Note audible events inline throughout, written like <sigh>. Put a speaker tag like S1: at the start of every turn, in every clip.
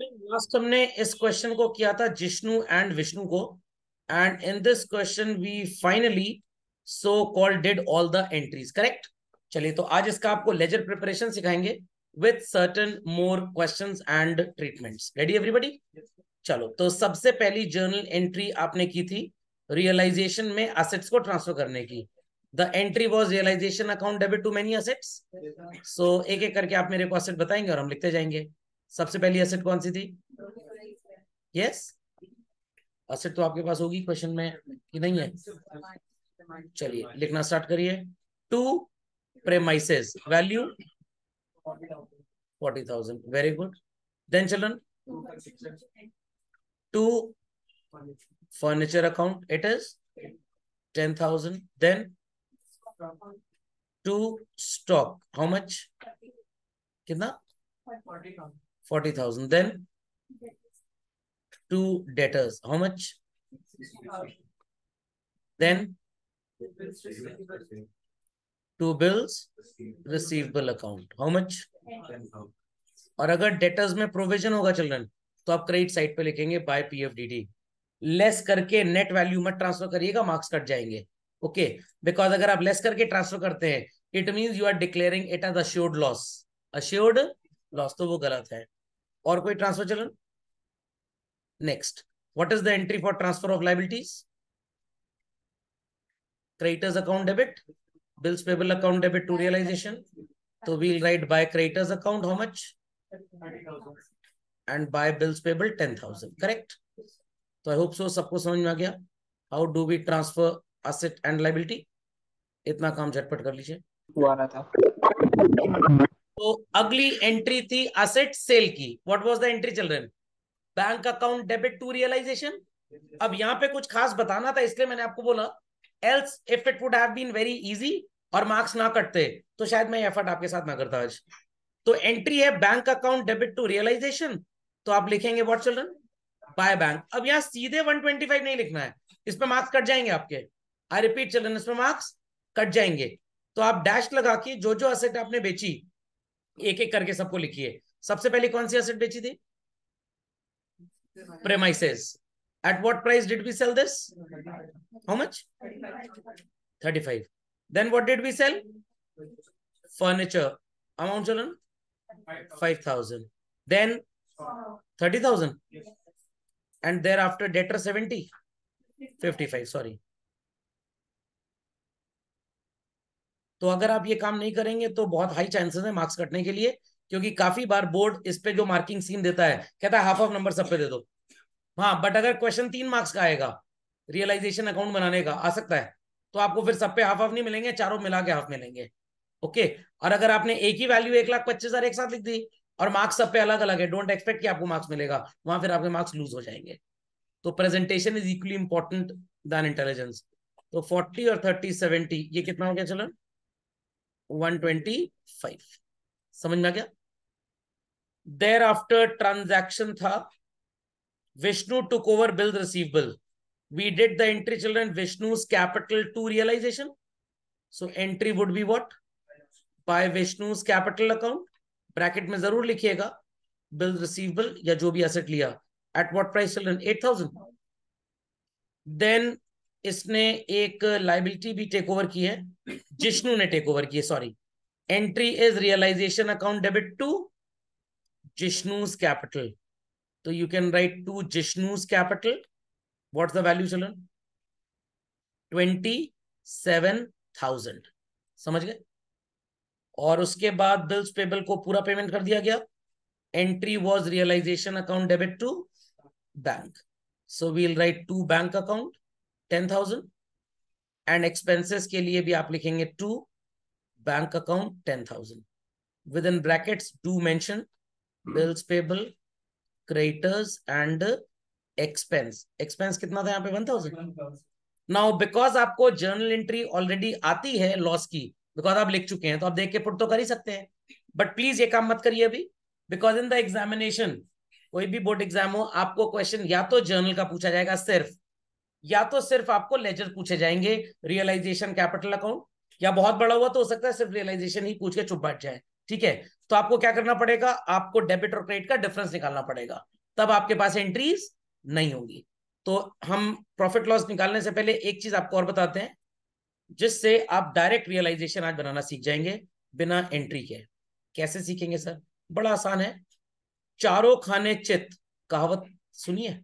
S1: Last हमने इस question को किया था जिष्णु एंड विष्णु को and in this question we finally so call did all the entries correct चलिए तो आज इसका आपको लेजर प्रिपरेशन सिखाएंगे with certain more question and treatments ready everybody चलो तो सबसे पहली जर्नल एंट्री आपने की थी रियलाइजेशन में असेट्स को ट्रांसफर करने की the entry was realisation account debit to many assets so एक एक करके आप मेरे को असेट बताएंगे और हम लिखते जाएंगे सबसे पहली एसेट कौन सी थी यस एसेट तो आपके पास होगी क्वेश्चन में कि नहीं
S2: है चलिए
S1: लिखना स्टार्ट करिए to premises value
S2: forty
S1: thousand very good then चलन to furniture account it is ten thousand
S2: to
S1: to stock how much कितना forty thousand. Then two debtors. How much?
S2: 60,
S1: then two bills receivable account. How much? और अगर debtors में provision होगा children तो आप credit side पे लिखेंगे by PFDD less करके नेट वैल्यू मत ट्रांसफर करिएगा मार्क्स कट जाएंगे ओके बिकॉज अगर आप लेस करके ट्रांसफर करते हैं it mean you are declaring it as assured loss assured loss तो वो गलत है और कोई ट्रांसफर चलन next what is the entry for transfer of liabilities creditors account debit bills payable account debit to realisation तो we'll write by creditors account how much and by bills payable ten thousand correct
S2: तो
S1: I hope so सबको समझ में आ गया how do we transfer asset and liability इतना काम झटपट कर लीजिए था तो अगली एंट्री थी असेट सेल की what was the entry children bank account debit to realization अब यहाँ पे कुछ खास बताना था इसलिए मैंने आपको बोला else if it would have been very easy और मार्क्स ना कटते तो शायद मैं एफर्ट आपके साथ ना करता आज तो एंट्री है bank account debit to realisation तो आप लिखेंगे व्हाट चिल्ड्रन बाय बैंक अब यहाँ सीधे 125 नहीं लिखना है इसमें मार्क्स कट जाएंगे आपके आई रिपीट चिल्ड्रन इसमें मार्क्स कट जाएंगे तो आप डैश लगा के जो जो असेट आपने बेची एक एक करके सबको लिखिए सबसे पहले कौन सी असेट बेची थी premises at what price did we sell this how much thirty five then what did we sell furniture amount चलो five thousand then thirty thousand and thereafter debtor seventy fifty five sorry तो अगर आप ये काम नहीं करेंगे तो बहुत हाई चांसेस है मार्क्स कटने के लिए क्योंकि काफी बार बोर्ड इस पे जो मार्किंग सीन देता है कहता है हाफ ऑफ नंबर सब पे दे दो हाँ बट अगर क्वेश्चन तीन मार्क्स का आएगा रियलाइजेशन अकाउंट बनाने का आ सकता है तो आपको फिर सब पे हाफ ऑफ नहीं मिलेंगे चारों मिला के हाफ मिलेंगे ओके और अगर आपने एक ही वैल्यू एक लाख पच्चीस हजार एक साथ लिख दी और मार्क्स सब पे अलग अलग है डोंट एक्सपेक्ट कि आपको मार्क्स मिलेगा वहां फिर आपके मार्क्स लूज हो जाएंगे तो presentation is equally important than intelligence तो फोर्टी और थर्टी सेवेंटी ये कितना हो गया चलन 125 समझ में आ गया देर आफ्टर ट्रांजेक्शन था Vishnu took over bill receivable we did the entry children Vishnu's capital to realisation so entry would be what by Vishnu capital account bracket में जरूर लिखिएगा बिल रिसीवेबल या जो भी एसेट लिया at what price children eight thousand then इसने एक liability भी टेक ओवर की है जिष्णु ने टेक ओवर की है sorry entry is realisation account debit to Jishnu's capital तो you can write to Jishnu's capital what's the value चलन ट्वेंटी सेवन थाउजेंड समझ गए और उसके बाद बिल्स पेबल को पूरा पेमेंट कर दिया गया entry was realisation account debit to bank so we'll write to bank account ten thousand and expenses के लिए भी आप लिखेंगे to bank account ten thousand with in brackets do मैं bills payable creditors and expense expense कितना था यहाँ पे वन थाउजेंड नाउ बिकॉज आपको जर्नल एंट्री ऑलरेडी आती है लॉस की बिकॉज आप लिख चुके हैं तो आप देख के पुट तो कर ही सकते हैं बट प्लीज ये काम मत करिए अभी बिकॉज इन द एग्जामिनेशन कोई भी बोर्ड एग्जाम हो आपको क्वेश्चन या तो जर्नल का पूछा जाएगा सिर्फ या तो सिर्फ आपको लेजर पूछे जाएंगे रियलाइजेशन कैपिटल अकाउंट या बहुत बड़ा हुआ तो हो सकता है सिर्फ रियलाइजेशन ही पूछ के चुप बैठ जाए ठीक है तो आपको क्या करना पड़ेगा आपको डेबिट और क्रेडिट का डिफरेंस निकालना पड़ेगा तब आपके पास एंट्रीज नहीं होगी तो हम प्रॉफिट लॉस निकालने से पहले एक चीज आपको और बताते हैं जिससे आप डायरेक्ट रियलाइजेशन आज बनाना सीख जाएंगे बिना एंट्री के कैसे सीखेंगे सर बड़ा आसान है चारों खाने चित कहावत सुनिए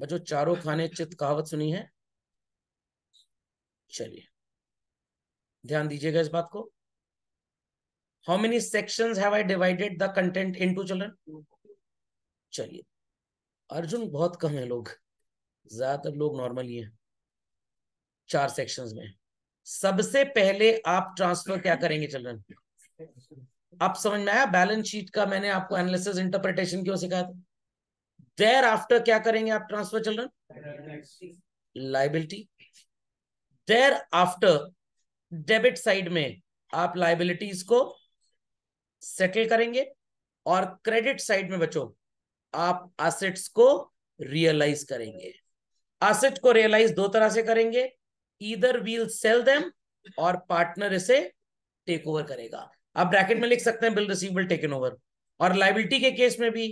S1: बच्चों चारों खाने चित कहावत सुनी है चलिए ध्यान दीजिएगा इस बात को how many section have I divided the content into children चलिए अर्जुन बहुत कम है लोग ज्यादातर लोग नॉर्मल ही हैं चार सेक्शंस में सबसे पहले आप ट्रांसफर क्या करेंगे चिल्ड्रन आप समझ में आया बैलेंस शीट का मैंने आपको एनालिसिस इंटरप्रिटेशन क्यों सिखाया था देर आफ्टर क्या करेंगे आप transfer
S2: children
S1: liability thereafter debit side में आप लाइबिलिटीज को सेटल करेंगे और क्रेडिट साइड में बचो आप एसेट्स को रियलाइज करेंगे एसेट को रियलाइज दो तरह से करेंगे इधर वील सेल देम और पार्टनर इसे टेक ओवर करेगा आप ब्रैकेट में लिख सकते हैं बिल रिसीवेबल टेकन ओवर और लाइबिलिटी के केस में भी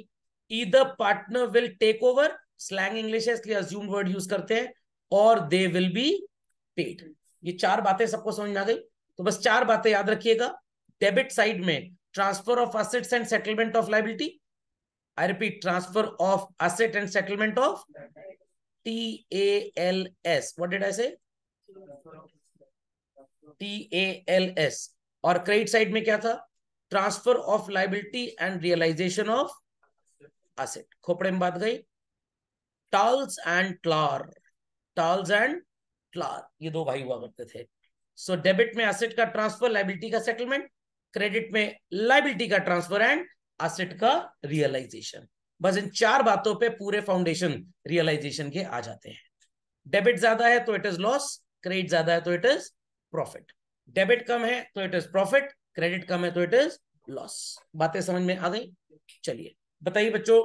S1: either partner will take over slang English है इसलिए अज्यूम वर्ड यूज करते हैं और दे विल बी पेड ये चार बातें सबको समझ में आ गई तो बस चार बातें याद रखिएगा डेबिट साइड में transfer of assets and settlement of liability I repeat transfer of asset and settlement of T A L S what did I say T A L S और क्रेडिट साइड में क्या था transfer of liability and realisation of acid. खोपड़े में बात गई टॉल्स एंड क्लार टॉल्स एंड क्लार ये दो भाई हुआ करते थे सो so, डेबिट में एसेट का ट्रांसफर लाइबिलिटी का सेटलमेंट क्रेडिट में लाइबिलिटी का ट्रांसफर एंड एसेट का रियलाइजेशन बस इन चार बातों पे पूरे फाउंडेशन रियलाइजेशन के आ जाते हैं डेबिट ज्यादा है तो इट इज लॉस क्रेडिट ज्यादा है तो इट इज प्रॉफिट डेबिट कम है तो इट इज प्रॉफिट क्रेडिट कम है तो इट इज लॉस बातें समझ में आ गई चलिए बताइए बच्चों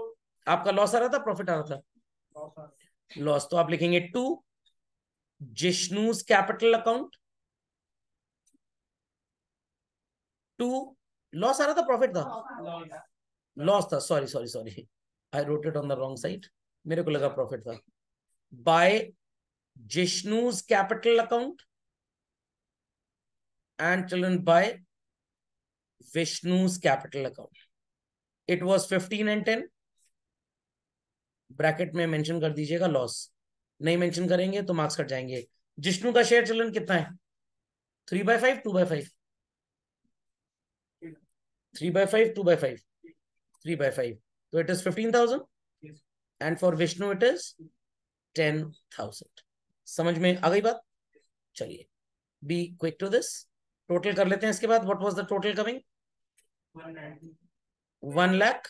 S1: आपका लॉस आ रहा था प्रॉफिट आ रहा
S2: था
S1: लॉस तो आप लिखेंगे to Jishnu's capital account to loss आ रहा था प्रॉफिट
S2: था
S1: लॉस था sorry sorry sorry I wrote it on the wrong side मेरे को लगा प्रॉफिट था by Jishnu's capital account and children by Vishnu's capital account it was fifteen and ten bracket में मेंशन कर दीजिएगा लॉस नहीं मेंशन करेंगे तो मार्क्स कट जाएंगे जिष्णु का शेयर चलन कितना है three by five two by five three by five two by five three by five तो it is fifteen thousand and for Vishnu it is ten thousand समझ में आ गई बात चलिए be quick to this total कर लेते हैं इसके बाद what was the total coming one lakh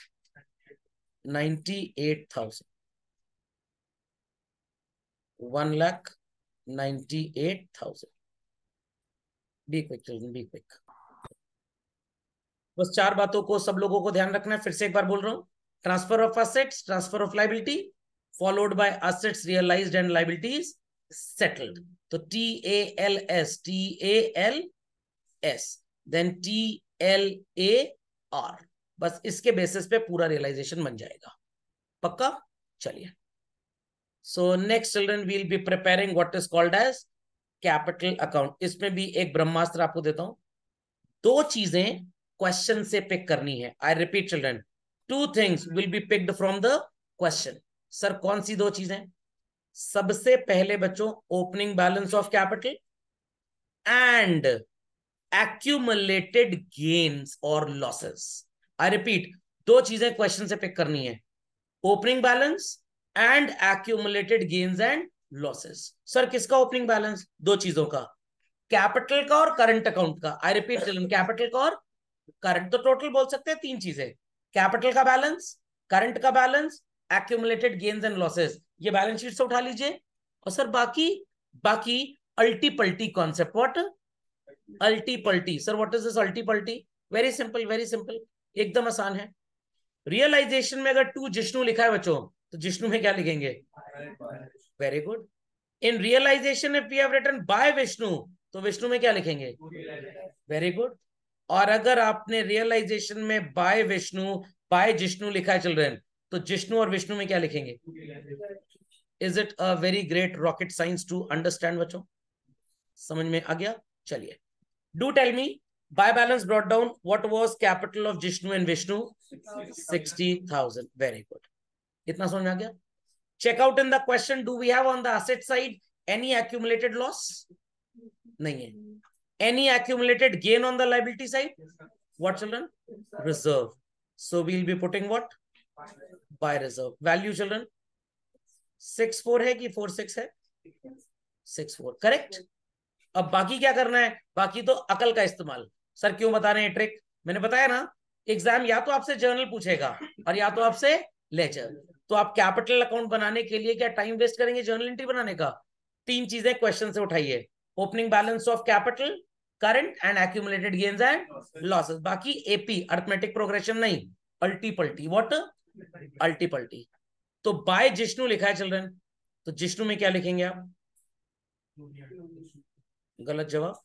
S1: ninety eight thousand one lakh ninety eight thousand be quick children be quick बस चार बातों को सब लोगों को ध्यान रखना है फिर से एक बार बोल रहा हूं transfer of assets transfer of liability followed by assets realised and liabilities settled तो T A L S T A L S then T L A R बस इसके बेसिस पे पूरा रियलाइजेशन बन जाएगा पक्का चलिए so next children we'll be preparing what is called as capital account इसमें भी एक ब्रह्मास्त्र आपको देता हूं दो चीजें क्वेश्चन से पिक करनी है I repeat children two things will be picked from the question sir कौन सी दो चीजें सबसे पहले बच्चों opening balance of capital and accumulated gains और लॉसेस आई रिपीट दो चीजें क्वेश्चन से पिक करनी है opening balance and accumulated gains and losses sir किसका ओपनिंग बैलेंस दो चीजों का कैपिटल का और करंट अकाउंट का आई रिपीट कैपिटल का और करंट तो टोटल बोल सकते हैं तीन चीजें कैपिटल का बैलेंस करंट का balance accumulated gains and losses ये बैलेंस शीट से उठा लीजिए और सर बाकी बाकी अल्टी पल्टी कॉन्सेप्ट व्हाट अल्टी पल्टी सर व्हाट इज दिस अल्टी पल्टी वेरी सिंपल वेरी सिंपल एकदम आसान है रियलाइजेशन में अगर टू जिष्णु लिखा है बच्चों तो जिष्णु में क्या लिखेंगे वेरी गुड इन रियलाइजेशन में पी हैव रिटर्न बाय विष्णु तो विष्णु में क्या लिखेंगे वेरी गुड और अगर आपने रियलाइजेशन में बाय विष्णु बाय जिष्णु लिखा है चिल्ड्रेन तो जिष्णु और विष्णु में क्या लिखेंगे is it a very great rocket science to understand बच्चों समझ में आ गया चलिए do tell me By balance brought down, what was capital of Jishnu and Vishnu? 60,000. Very good. Itna samajh aa gaya? Check out in the question, do we have on the asset side any accumulated loss? नहीं है any accumulated gain on the liability side what children reserve so we'll be putting what by reserve value children 6 4 है कि 4 6 है 6 4 correct अब बाकी क्या करना है बाकी तो अकल का इस्तेमाल सर क्यों बता रहे हैं ट्रिक मैंने बताया ना एग्जाम या तो आपसे जर्नल पूछेगा और या तो आपसे लेजर तो आप कैपिटल अकाउंट बनाने के लिए क्या टाइम वेस्ट करेंगे जर्नल एंट्री बनाने का तीन चीजें क्वेश्चन से उठाइए opening balance of capital current and accumulated gains and losses बाकी एपी अर्थमेटिक प्रोग्रेशन नहीं अल्टीपल्टी वॉट अल्टीपल्टी तो बाय जिष्णु लिखा है चिल्ड्रन तो जिष्णु में क्या लिखेंगे आप गलत जवाब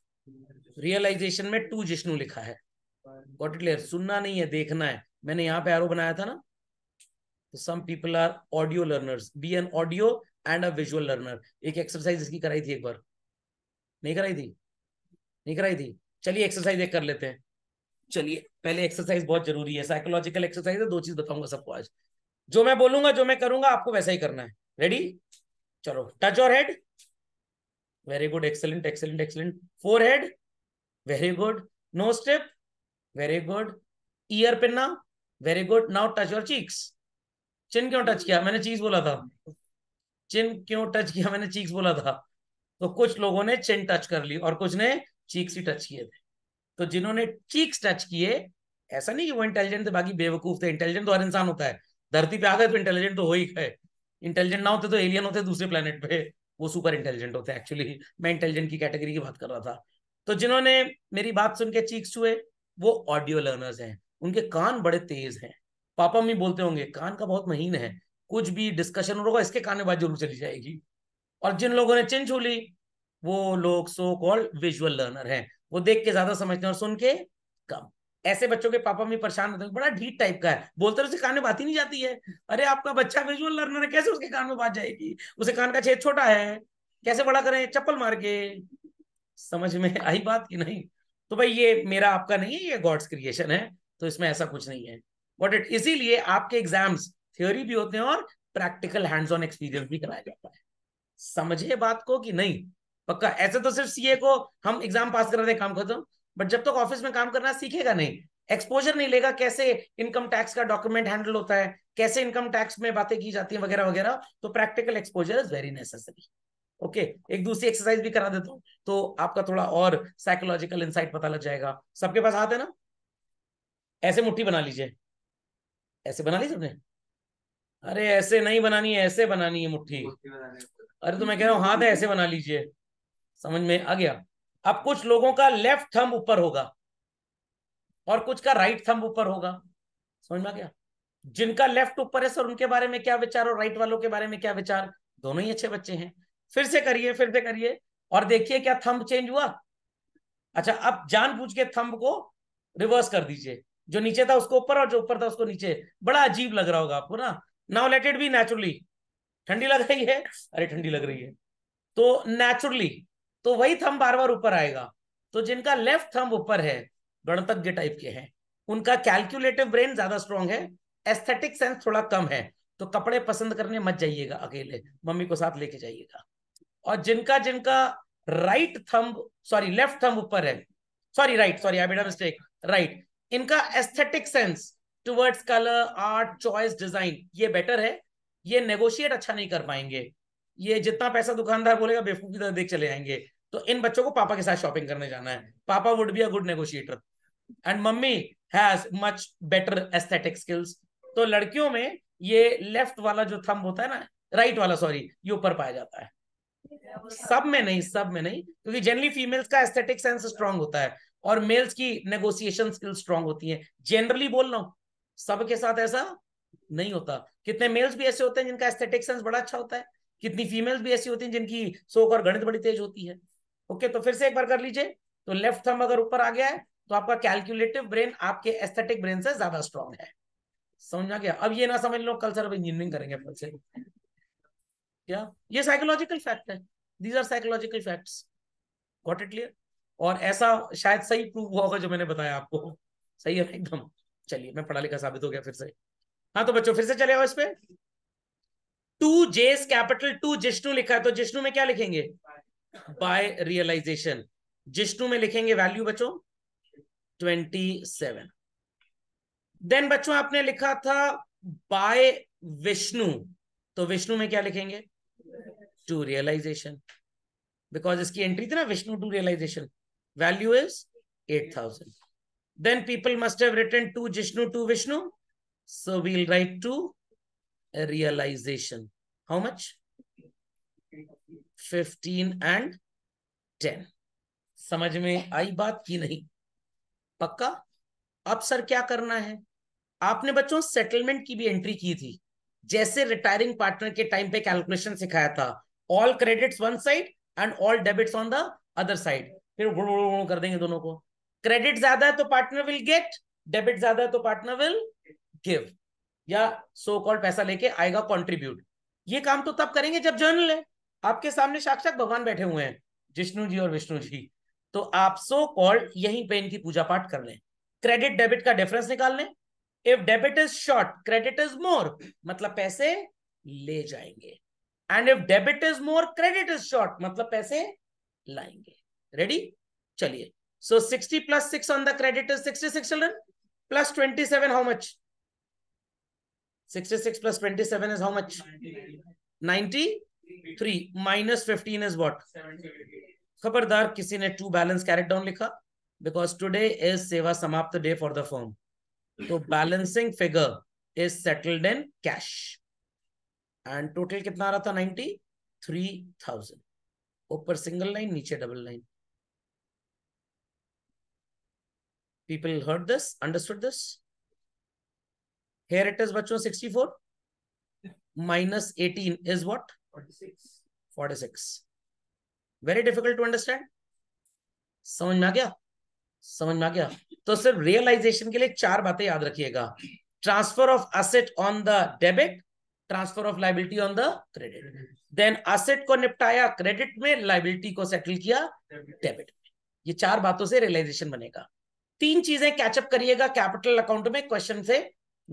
S1: रियलाइजेशन में टू जिष्णु लिखा है गॉट इट क्लियर सुनना नहीं है देखना है मैंने यहाँ पे एरो बनाया था ना तो some people are audio learners be an audio and a visual learner एक एक्सरसाइज इसकी कराई थी एक बार नहीं कराई थी नहीं कराई थी चलिए एक्सरसाइज एक कर लेते हैं चलिए पहले एक्सरसाइज बहुत जरूरी है साइकोलॉजिकल एक्सरसाइज है दो चीज बताऊंगा सबको आज जो मैं बोलूंगा जो मैं करूंगा आपको वैसा ही करना है रेडी चलो टच और head very good excellent excellent excellent forehead very good nose tip very good ear पे ना very good now touch your cheeks chin क्यों टच किया मैंने चीज बोला था चिन क्यों टच किया मैंने चीक्स बोला था तो कुछ लोगों ने चिन टच कर ली और कुछ ने चीक्स ही टच किए थे तो जिन्होंने चीक्स टच किए ऐसा नहीं कि वो इंटेलिजेंट थे बाकी बेवकूफ थे इंटेलिजेंट तो हर इंसान होता है धरती पे आ गए तो इंटेलिजेंट तो हो ही है इंटेलिजेंट ना होते तो एलियन होते दूसरे प्लेनेट पे वो सुपर इंटेलिजेंट होते हैं एक्चुअली मैं इंटेलिजेंट की कैटेगरी की बात कर रहा था तो जिन्होंने मेरी बात सुन के चीख छुए वो ऑडियो लर्नर्स हैं उनके कान बड़े तेज हैं पापा मम्मी बोलते होंगे कान का बहुत महीन है कुछ भी डिस्कशन होगा इसके कान में बात जरूर चली जाएगी और जिन लोगों ने चिन छू ली वो लोग सो कॉल्ड विजुअल लर्नर हैं वो देख के ज्यादा समझते हैं और सुन के कम ऐसे बच्चों के पापा मम्मी परेशान होते हैं बड़ा ढीठ टाइप का है बोलते उसे कान में बात ही नहीं जाती है अरे आपका बच्चा विजुअल लर्नर है कैसे उसके कान में बात जाएगी उसे कान का छेद छोटा है कैसे बड़ा करें चप्पल मार के समझ में आई बात की नहीं तो भाई ये मेरा आपका नहीं है ये गॉड्स क्रिएशन है तो इसमें ऐसा कुछ नहीं है वॉट इट इसीलिए आपके एग्जाम्स थ्योरी भी होते हैं और प्रैक्टिकल हैंड्स ऑन एक्सपीरियंस भी कराया जाता है समझे बात को कि नहीं पक्का ऐसे तो सिर्फ सीए को हम एग्जाम पास करा दे काम खत्म बट जब तक तो ऑफिस में काम करना सीखेगा नहीं एक्सपोजर नहीं लेगा कैसे इनकम टैक्स का डॉक्यूमेंट हैंडल होता है कैसे इनकम टैक्स में बातें की जाती है वगैरह वगैरह तो practical exposure is very necessary okay एक दूसरी एक्सरसाइज भी करा देता हूँ तो आपका थोड़ा और साइकोलॉजिकल इंसाइट पता लग जाएगा सबके पास हाथ है ना ऐसे मुट्ठी बना लीजिए ऐसे बना ली सबने अरे ऐसे नहीं बनानी है ऐसे बनानी है मुट्ठी
S2: अरे
S1: तो मैं कह रहा हूँ हाथ है ऐसे बना लीजिए समझ में आ गया अब कुछ लोगों का लेफ्ट थम्ब ऊपर होगा और कुछ का राइट थम्ब ऊपर होगा समझ में आ गया जिनका लेफ्ट ऊपर है सर उनके बारे में क्या विचार और राइट वालों के बारे में क्या विचार दोनों ही अच्छे बच्चे हैं फिर से करिए फिर से करिए और देखिए क्या थंब चेंज हुआ अच्छा अब पूछ के थंब को रिवर्स कर दीजिए जो नीचे था उसको ऊपर और जो ऊपर था उसको नीचे बड़ा अजीब लग रहा होगा आपको ना now let it be naturally ठंडी लग रही है अरे ठंडी लग रही है तो नेचुरली तो वही थंब बार बार ऊपर आएगा तो जिनका लेफ्ट थंब ऊपर है गणतज्ञ टाइप के हैं उनका कैलकुलेटिव ब्रेन ज्यादा स्ट्रांग है एस्थेटिक सेंस थोड़ा कम है तो कपड़े पसंद करने मत जाइएगा अकेले मम्मी को साथ लेके जाइएगा और जिनका जिनका right thumb sorry left thumb ऊपर है sorry right sorry I made a mistake right इनका aesthetic sense towards colour art choice design ये बेटर है ये नेगोशिएट अच्छा नहीं कर पाएंगे ये जितना पैसा दुकानदार बोलेगा बेवकूफी की तो तरह देख चले जाएंगे तो इन बच्चों को पापा के साथ शॉपिंग करने जाना है पापा would be a good negotiator and मम्मी has much better aesthetic skills तो लड़कियों में ये लेफ्ट वाला जो थंब होता है ना राइट वाला सॉरी ये ऊपर पाया जाता है सब में नहीं सब में नहीं क्योंकि जनरली फीमेल्स का एस्थेटिक सेंस स्ट्रांग होता है और मेल्स की नेगोशिएशन स्किल्स स्ट्रांग होती है जनरली बोल रहा हूँ सबके साथ ऐसा नहीं होता कितने मेल्स भी ऐसे होते हैं जिनका एस्थेटिक सेंस बड़ा अच्छा होता है कितनी फीमेल्स भी ऐसी होती हैं जिनकी सोक और गणित बड़ी तेज होती है ओके तो फिर से एक बार कर लीजिए तो लेफ्ट थंब अगर ऊपर आ गया है तो आपका कैलकुलेटिव ब्रेन आपके एस्थेटिक ब्रेन से ज्यादा स्ट्रांग है समझा गया अब ये ना समझ लो कल सर अब इंजीनियरिंग करेंगे फिर से क्या ये साइकोलॉजिकल फैक्ट है these are psychological facts got it clear और ऐसा शायद सही प्रूव हुआ होगा जो मैंने बताया आपको सही है एकदम चलिए मैं पढ़ा लिखा साबित हो गया फिर से हाँ तो बच्चों फिर से चले आओ इस पे टू जेस कैपिटल टू जिष्णु लिखा है तो जिष्णु में क्या लिखेंगे बाय रियलाइजेशन जिष्णु में लिखेंगे वैल्यू बच्चों ट्वेंटी सेवन देन बच्चों आपने लिखा था बाय विष्णु तो विष्णु में क्या लिखेंगे टू रियलाइजेशन बिकॉज इसकी एंट्री थी ना Vishnu to realisation value is eight thousand then people must have written to Jishnu to Vishnu so we'll write to realisation how much fifteen and ten समझ में आई बात की नहीं पक्का अब सर क्या करना है आपने बच्चों सेटलमेंट की भी एंट्री की थी जैसे रिटायरिंग पार्टनर के टाइम पे कैलकुलेशन सिखाया था all credits one side and all debits on the other side फिर वुड़ कर देंगे दोनों को क्रेडिट ज्यादा है तो पार्टनर विल गेट डेबिट ज्यादा है तो पार्टनर विल गिव या सो so कॉल्ड पैसा लेके आएगा कॉन्ट्रीब्यूट ये काम तो तब करेंगे जब जर्नल है आपके सामने साक्षात भगवान बैठे हुए हैं जिष्णु जी और विष्णु जी तो आप सो so कॉल्ड यहीं पे इनकी पूजा पाठ कर लें क्रेडिट डेबिट का डिफरेंस निकाल लें if debit is short credit is more मतलब पैसे ले जाएंगे and if debit is more credit is short मतलब पैसे लाएंगे रेडी चलिए so sixty plus six on the credit is sixty six children plus twenty seven how much sixty six plus twenty seven is how much ninety three minus fifteen is what खबरदार किसी ने to balance carried down लिखा because today is सेवा समाप्त day for the form तो balancing figure is settled in cash and total कितना आ रहा था नाइनटी थ्री थाउजेंड ऊपर सिंगल लाइन नीचे double line heard this understood this this बच्चों it is bachcho 64 minus 18
S2: forty six
S1: forty six very difficult to understand समझ में आ गया समझ में आ गया तो सिर्फ रियलाइजेशन के लिए चार बातें याद रखिएगा transfer of asset on the debit transfer of liability on the credit then asset को निपटाया क्रेडिट में लाइबिलिटी को सेटल किया डेबिट में ये चार बातों से रियलाइजेशन बनेगा तीन चीजें कैचअप करिएगा कैपिटल अकाउंट में क्वेश्चन से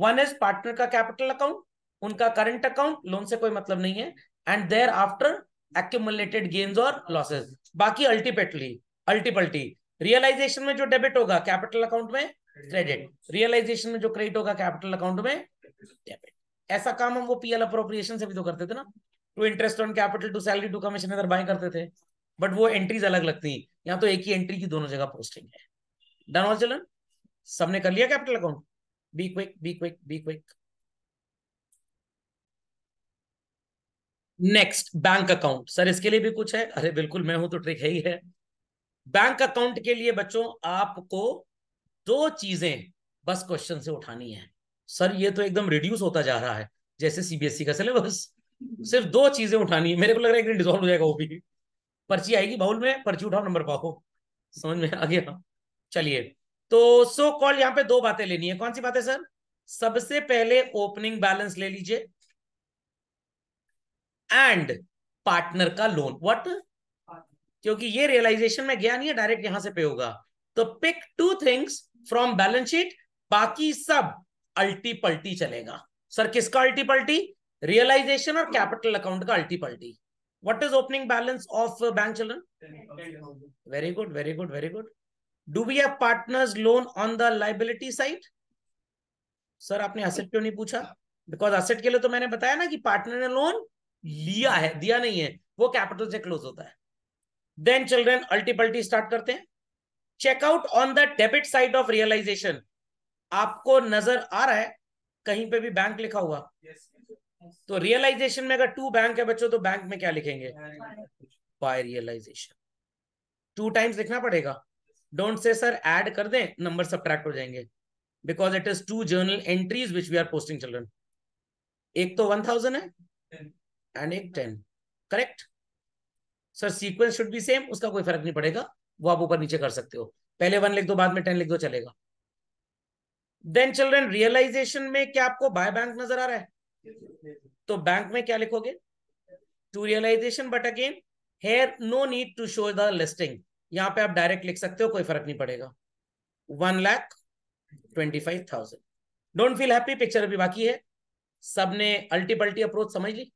S1: वन इज पार्टनर का कैपिटल अकाउंट उनका करंट अकाउंट लोन से कोई मतलब नहीं है and thereafter accumulated gains और लॉसेस बाकी अल्टीपेटली अल्टीपल्टी रियलाइजेशन में जो डेबिट होगा कैपिटल अकाउंट में क्रेडिट रियलाइजेशन में जो क्रेडिट होगा कैपिटल अकाउंट में डेबिट ऐसा काम हम वो पीएल अप्रोप्रिएशन से भी तो करते थे ना to interest on capital to salary to commission other by करते थे बट वो एंट्रीज अलग लगती यहाँ तो एक ही एंट्री की दोनों जगह पोस्टिंग है डन ऑल चलन सबने कर लिया capital account be quick be quick be quick next bank account sir इसके लिए भी कुछ है अरे बिल्कुल मैं हूं तो ट्रिक है ही है बैंक अकाउंट के लिए बच्चों आपको दो चीजें बस क्वेश्चन से उठानी है सर ये तो एकदम रिड्यूस होता जा रहा है जैसे सीबीएसई e का सिलेबस <laughs> सिर्फ दो चीजें उठानी है मेरे को लग रहा है दिन डिजोल्व हो जाएगा वो भी पर्ची आएगी बाउल में पर्ची उठाओ नंबर पाओ समझ में आ गया चलिए तो सो कॉल यहाँ पे दो बातें लेनी है कौन सी बातें सर सबसे पहले ओपनिंग बैलेंस ले लीजिए एंड पार्टनर का लोन व्हाट क्योंकि ये रियलाइजेशन में गया नहीं है डायरेक्ट यहां से पे होगा तो pick two things from balance sheet बाकी सब अल्टी पल्टी चलेगा सर किसका अल्टी पल्टी रियलाइजेशन और कैपिटल अकाउंट का अल्टी पल्टी what is opening balance of bank
S2: children
S1: very good very good very good do good do we loan on the liability side sir आपने असेट क्यों नहीं पूछा बिकॉज असेट के लिए तो मैंने बताया ना कि पार्टनर ने लोन लिया है दिया नहीं है वो कैपिटल से क्लोज होता है देन चिल्ड्रन अल्टीपल्टी स्टार्ट करते हैं check out on the debit side of realisation आपको नजर आ रहा है कहीं पे भी बैंक लिखा हुआ
S2: तो रियलाइजेशन
S1: में अगर टू बैंक है बच्चों तो बैंक में क्या लिखेंगे बाय रियलाइजेशन टू टाइम्स लिखना पड़ेगा डोंट से सर ऐड कर दें नंबर सब्ट्रैक्ट हो जाएंगे because it is two journal entries which we are posting children एक तो वन थाउजेंड है एंड एक ten correct sir sequence should be same उसका कोई फर्क नहीं पड़ेगा वो आप ऊपर नीचे कर सकते हो पहले वन लिख दो बाद में टेन लिख दो चलेगा देन चिल्ड्रेन रियलाइजेशन में क्या आपको बाय बैंक नजर आ रहा है तो बैंक में क्या लिखोगे to realisation but again here no need to show the listing यहां पे आप डायरेक्ट लिख सकते हो कोई फर्क नहीं पड़ेगा one lakh twenty five thousand don't feel happy picture अभी बाकी है सबने अल्टी पल्टी अप्रोच समझ ली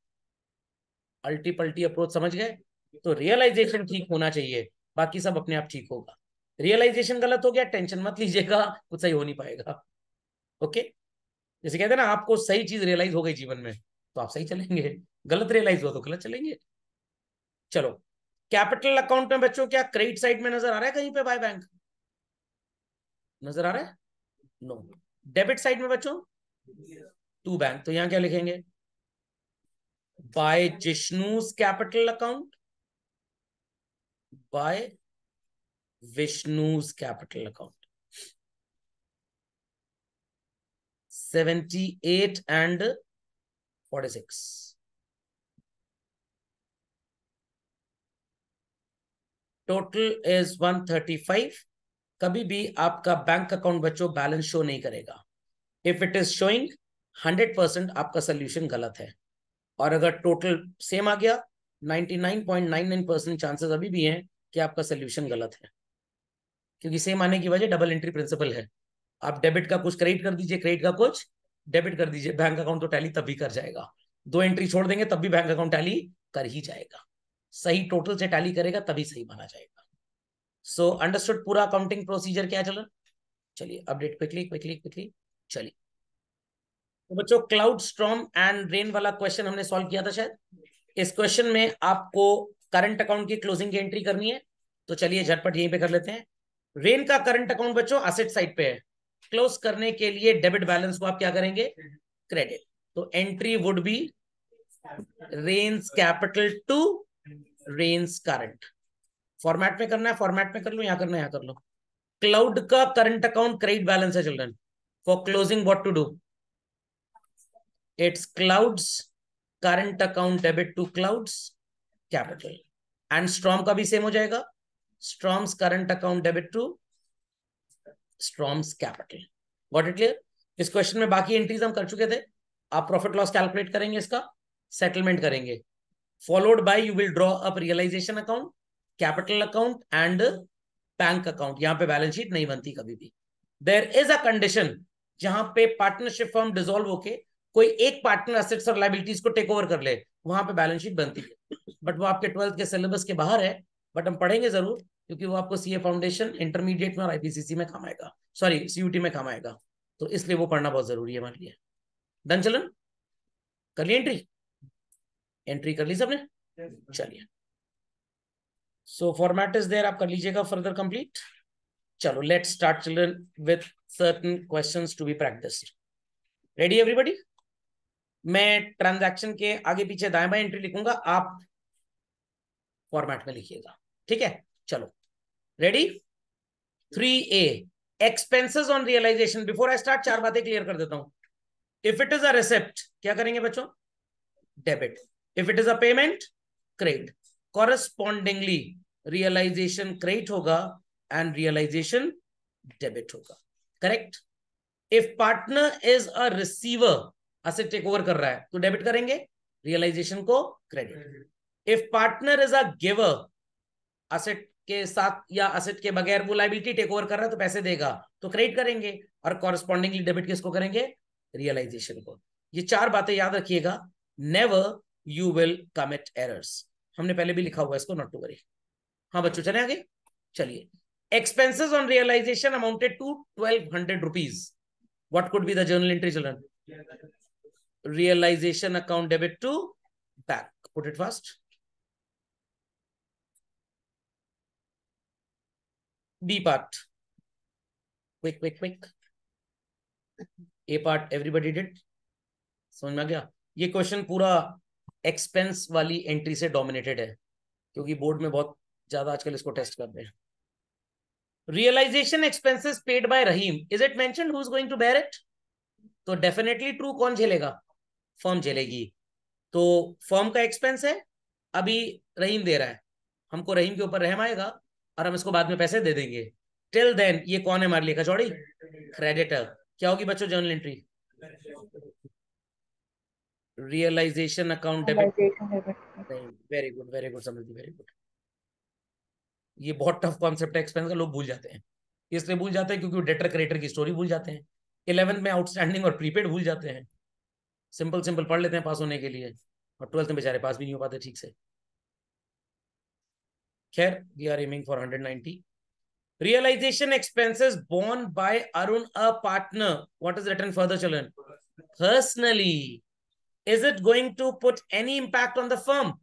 S1: अल्टी पल्टी अप्रोच समझ गए तो रियलाइजेशन ठीक होना चाहिए बाकी सब अपने आप ठीक होगा रियलाइजेशन गलत हो गया टेंशन मत लीजिएगा कुछ सही हो नहीं पाएगा ओके जैसे कहते हैं ना आपको सही चीज रियलाइज हो गई जीवन में तो आप सही चलेंगे गलत रियलाइज हुआ तो गलत चलेंगे चलो कैपिटल अकाउंट में बच्चों क्या क्रेडिट साइड में नजर आ रहा है कहीं पे बाय बैंक नजर आ रहा है नो डेबिट साइड में बच्चों टू बैंक तो यहां क्या लिखेंगे by Jishnu's capital account by Vishnu's capital account 78 and 46. Total is 135 कभी भी आपका बैंक अकाउंट बच्चों बैलेंस शो नहीं करेगा if it is showing 100 percent आपका सोल्यूशन गलत है और अगर टोटल सेम आ गया 99.99 परसेंट चांसेस अभी भी हैं कि आपका सोल्यूशन गलत है क्योंकि सेम आने की वजह डबल एंट्री प्रिंसिपल है आप डेबिट का कुछ क्रेडिट कर दीजिए क्रेडिट का कुछ डेबिट कर दीजिए बैंक अकाउंट तो टैली तब भी कर जाएगा दो एंट्री छोड़ देंगे तब भी बैंक अकाउंट टैली कर ही जाएगा सही टोटल से टैली करेगा तभी सही माना जाएगा सो so, अंडरस्टूड पूरा अकाउंटिंग प्रोसीजर क्या चला चलिए अपडेट क्विकली क्विकली क्विकली चलिए तो बच्चों क्लाउड स्ट्रॉम एंड रेन वाला क्वेश्चन हमने सॉल्व किया था शायद इस क्वेश्चन में आपको करंट अकाउंट की क्लोजिंग की एंट्री करनी है तो चलिए झटपट यहीं पे कर लेते हैं रेन का करंट अकाउंट बच्चों एसेट साइड पे है क्लोज करने के लिए डेबिट बैलेंस को आप क्या करेंगे क्रेडिट हम्म। तो entry would be Rain's capital to Rain's current format में करना है फॉर्मेट में कर लो यहां करना है यहां कर लो क्लाउड का करंट अकाउंट क्रेडिट बैलेंस है children for closing what to do it's Cloud's current account debit to Cloud's capital and Storm का भी सेम हो जाएगा Storm's current account debit to Storm's capital what it clear इस question में बाकी entries हम कर चुके थे आप प्रॉफिट लॉस कैलकुलेट करेंगे इसका सेटलमेंट करेंगे followed by you will draw up realisation account capital account and bank account यहां पे बैलेंस शीट नहीं बनती कभी भी देर इज अ कंडीशन जहां पे पार्टनरशिप फॉर्म डिजोल्व होके कोई एक पार्टनर असेट्स और लाइबिलिटीज को टेक ओवर कर ले वहां पे बैलेंस शीट बनती है बट वो आपके ट्वेल्थ के सिलेबस के बाहर है बट हम पढ़ेंगे जरूर क्योंकि वो आपको सी ए फाउंडेशन इंटरमीडिएट में और आईपीसीसी में काम आएगा सॉरी सीयूटी में काम आएगा तो इसलिए वो पढ़ना बहुत जरूरी है हमारे लिए डन चलन कर ली एंट्री एंट्री कर ली सबने चलिए सो फॉर्मेट इज देयर आप कर लीजिएगा फर्दर कंप्लीट चलो let start children with certain question to be practice ready everybody मैं ट्रांजैक्शन के आगे पीछे दाएं बाएं एंट्री लिखूंगा आप फॉर्मेट में लिखिएगा ठीक है चलो ready three a expenses on realisation before I start चार बातें क्लियर कर देता हूं if it is a receipt क्या करेंगे बच्चों debit if it is a payment credit correspondingly realisation credit होगा एंड रियलाइजेशन डेबिट होगा correct if partner is a receiver asset take over कर रहा है तो डेबिट करेंगे रियलाइजेशन को credit if partner is a giver asset के साथ या असेट के बगैर वो लाइबिलिटी टेक ओवर कर रहा है तो पैसे देगा तो क्रेडिट करेंगे और कॉरेस्पॉन्डिंगली डेबिट किसको करेंगे रियलाइजेशन को ये चार बातें याद रखिएगा never you will commit errors हमने पहले भी लिखा हुआ इसको नॉट टू वरी हाँ बच्चों चले आगे चलिए expenses on realization amounted to 1200 rupees what could be the journal entry children realisation account debit to bank put it first B part. Quick, quick, quick. A part everybody did. समझ में आ गया ये क्वेश्चन पूरा expense वाली entry से dominated है क्योंकि बोर्ड में बहुत ज्यादा आजकल इसको टेस्ट कर रहे हैं realisation expenses paid by Rahim is it mention who is going to bear it तो डेफिनेटली ट्रू कौन झेलेगा फॉर्म झेलेगी तो फॉर्म का एक्सपेंस है अभी रहीम दे रहा है हमको रहीम के ऊपर रहम आएगा और हम इसको बाद में पैसे दे देंगे टिल देन ये कौन है हमारे लिए कचौड़ी क्रेडिटर क्या होगी बच्चों journal entry realisation account debit very good very good समझ वेरी गुड ये बहुत टफ कॉन्सेप्ट है एक्सपेंस का लोग भूल जाते हैं इसलिए भूल जाते हैं क्योंकि डेटर क्रेडिटर की स्टोरी भूल जाते हैं इलेवंथ में आउटस्टैंडिंग और प्रीपेड भूल जाते हैं सिंपल सिंपल पढ़ लेते हैं पास होने के लिए और ट्वेल्थ में बेचारे पास भी नहीं हो पाते ठीक से खैर we are aiming for hundred ninety realisation expenses borne by Arun a partner what is return for the children personally is it going to put any impact on the firm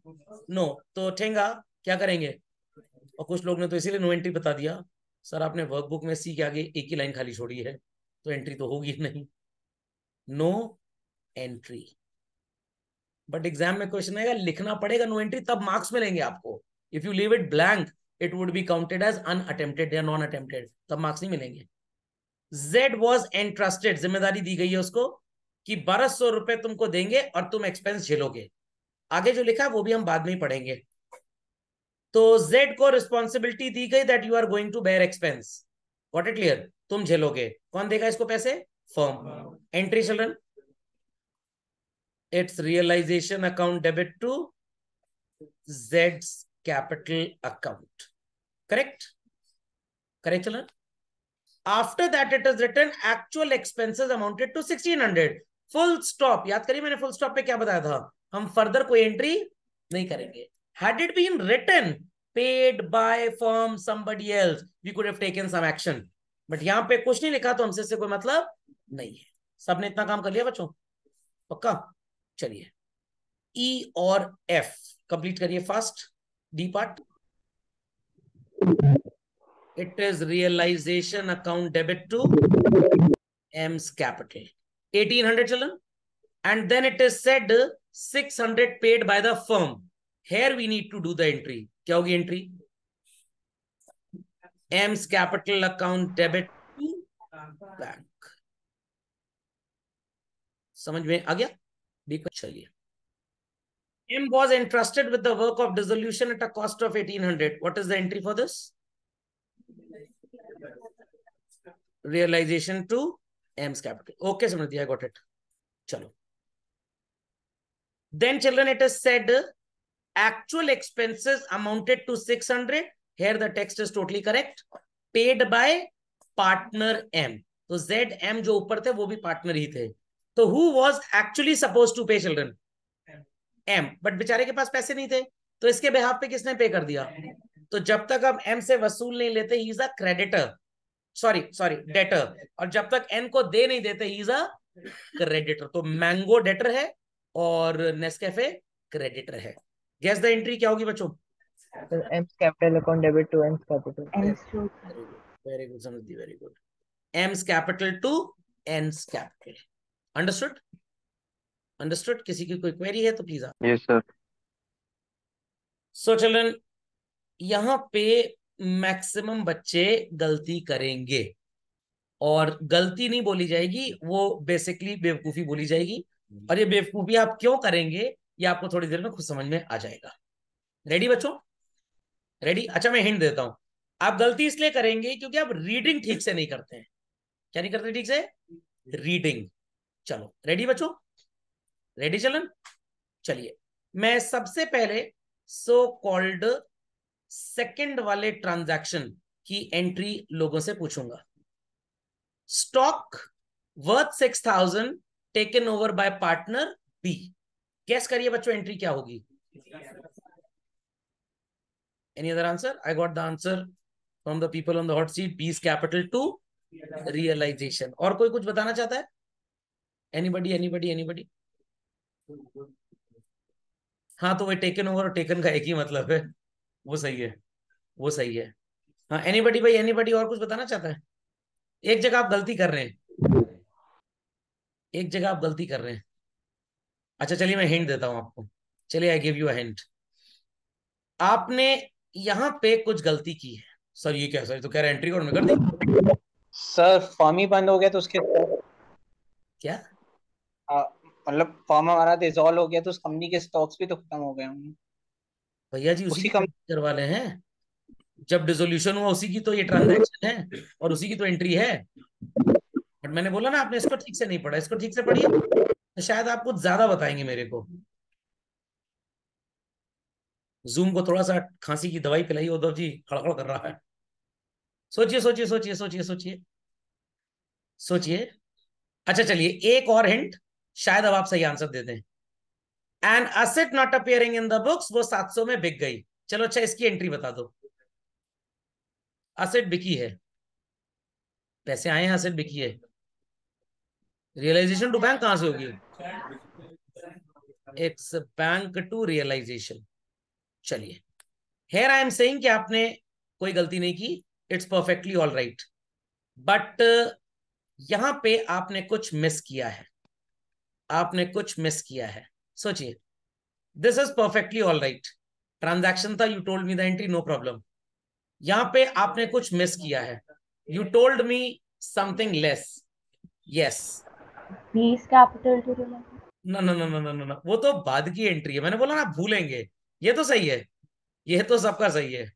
S1: no तो ठेंगा क्या करेंगे और कुछ लोग ने तो इसीलिए नो एंट्री बता दिया सर आपने वर्क बुक में सी के आगे एक ही लाइन खाली छोड़ी है तो एंट्री तो होगी नहीं नो एंट्री बट एग्जाम में क्वेश्चन आएगा लिखना पड़ेगा नो एंट्री तब मार्क्स मिलेंगे आपको if you leave it blank it would be counted as unattempted या नॉन अटेम्प्टेड तब मार्क्स नहीं मिलेंगे जेड वॉज एंट्रस्टेड जिम्मेदारी दी गई है उसको कि बारह सौ रुपए तुमको देंगे और तुम एक्सपेंस झेलोगे आगे जो लिखा है वो भी हम बाद में ही पढ़ेंगे तो जेड को रिस्पॉन्सिबिलिटी दी गई that you are going to bear expense what it clear तुम झेलोगे कौन देगा इसको पैसे firm entry children it's realisation account debit to जेड्स capital account. Correct? Correct, Chalan? After that, it is written actual expenses amounted to 1600. Full stop. Yaad करिए maine full stop pe kya bataya tha? Hum further koi entry nahi karenge. had it been written paid by firm somebody else we could have taken some action but yahan यहाँ पे कुछ नहीं लिखा तो हमसे से कोई मतलब नहीं है सबने इतना काम कर लिया बच्चों पक्का चलिए ई और एफ कंप्लीट करिए Fast. D part it is realisation account debit to M's capital eighteen hundred चलन and then it is said six hundred paid by the firm here we need to do the entry क्या होगी entry M's capital account debit to bank समझ में आ गया D चलिए M was entrusted with the work of dissolution at a cost of 1800. What is the entry for this? Realization to M's capital. Okay, Samriti, I got it. Chalo. Then children, it is said actual expenses amounted to 600. Here the text is totally correct. Paid by partner M. So Z, M जो ऊपर थे वो भी partner ही who was actually supposed to pay children? M but बेचारे के पास पैसे नहीं थे तो इसके बिहाफ पे किसने पे कर दिया तो जब तक हम एम से वसूल नहीं लेते he is a creditor sorry sorry debtor और जब तक एन को दे नहीं देते ही इज अ क्रेडिटर तो मैंगो डेटर है और नेस्कैफे क्रेडिटर है गेस द एंट्री क्या होगी बच्चों M's capital account debit to M's capital very good समझ दी very good M's capital to N's capital understood understood किसी की कोई क्वेरी है तो प्लीज आप यस सर सो चिल्ड्रन यहाँ पे मैक्सिमम बच्चे गलती करेंगे और गलती नहीं बोली जाएगी वो बेसिकली बेवकूफी बोली जाएगी हम्म। और ये बेवकूफी आप क्यों करेंगे ये आपको थोड़ी देर में खुद समझ में आ जाएगा रेडी बच्चों रेडी अच्छा मैं हिंट देता हूं आप गलती इसलिए करेंगे क्योंकि आप रीडिंग ठीक से नहीं करते हैं क्या नहीं करते ठीक से रीडिंग चलो रेडी बच्चों रेडी चलन चलिए मैं सबसे पहले सो कॉल्ड सेकेंड वाले ट्रांजैक्शन की एंट्री लोगों से पूछूंगा stock worth six thousand taken over by partner B कैस करिए बच्चों एंट्री क्या होगी any other answer I got the answer from the people on the hot seat B's capital to realisation और कोई कुछ बताना चाहता है एनीबडी एनीबडी एनीबडी हाँ तो वो टेकन ओवर और टेकन का एक ही मतलब है वो सही है वो सही है हाँ एनीबडी भाई एनीबडी और कुछ बताना चाहता है एक जगह आप गलती कर रहे हैं एक जगह आप गलती कर रहे हैं अच्छा चलिए मैं हिंट देता हूं आपको चलिए आई गिव यू हिंट आपने यहाँ पे कुछ गलती की है सर ये क्या सर तो कह रहे एंट्री कोड में कर दी सर फॉर्म ही बंद हो गया तो उसके क्या आ, मतलब फॉर्म हमारा डिसॉल्व हो गया तो उस कंपनी के स्टॉक्स भी तो खत्म हो गए होंगे भैया जी उसी, उसी कंपनी वाले हैं जब डिसोल्यूशन हुआ उसी की तो ये ट्रांजैक्शन है और उसी की तो एंट्री है बट मैंने बोला ना आपने इसको ठीक से नहीं पढ़ा इसको ठीक से पढ़िए तो शायद आप कुछ ज्यादा बताएंगे मेरे को जूम को थोड़ा सा खांसी की दवाई पिलाई उद्धव जी खड़खड़ कर रहा है सोचिए सोचिए सोचिए सोचिए सोचिए सोचिए अच्छा चलिए एक और हिंट शायद अब आप सही आंसर दे दें and asset not appearing in the books वो 700 में बिक गई चलो अच्छा इसकी एंट्री बता दो असेट बिकी है पैसे आए हैं असेट बिकी है रियलाइजेशन टू बैंक कहां से होगी इट्स बैंक टू रियलाइजेशन चलिए हेयर आई एम सेइंग कि आपने कोई गलती नहीं की it's perfectly all right but यहां पे आपने कुछ मिस किया है आपने कुछ मिस किया है सोचिए this is perfectly all right transaction था you told me the entry no problem यहां पे आपने कुछ मिस किया है you told me something less yes please capital to ना ना ना ना ना ना वो तो बाद की एंट्री है मैंने बोला ना भूलेंगे ये तो सही है ये तो सबका सही है